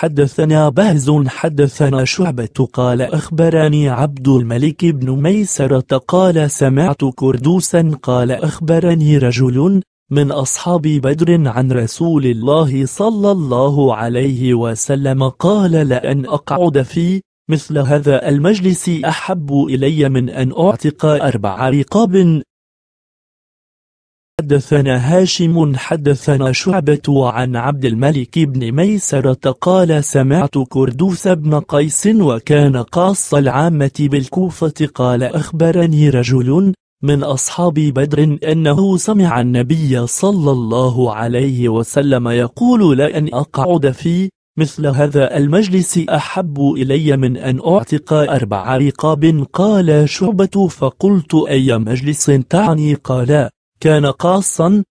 حدثنا بهز حدثنا شعبة قال أخبرني عبد الملك بن ميسرة قال سمعت كردوسا قال أخبرني رجل من أصحاب بدر عن رسول الله صلى الله عليه وسلم قال لأن أقعد في مثل هذا المجلس أحب إلي من أن أعتق أربع رقاب حدثنا هاشم حدثنا شعبة عن عبد الملك بن ميسرة قال سمعت كردوس بن قيس وكان قاص العامة بالكوفة قال أخبرني رجل من أصحاب بدر أنه سمع النبي صلى الله عليه وسلم يقول لأن أقعد في مثل هذا المجلس أحب إلي من أن أعتق أربع رقاب قال شعبة فقلت أي مجلس تعني قال كان قاصا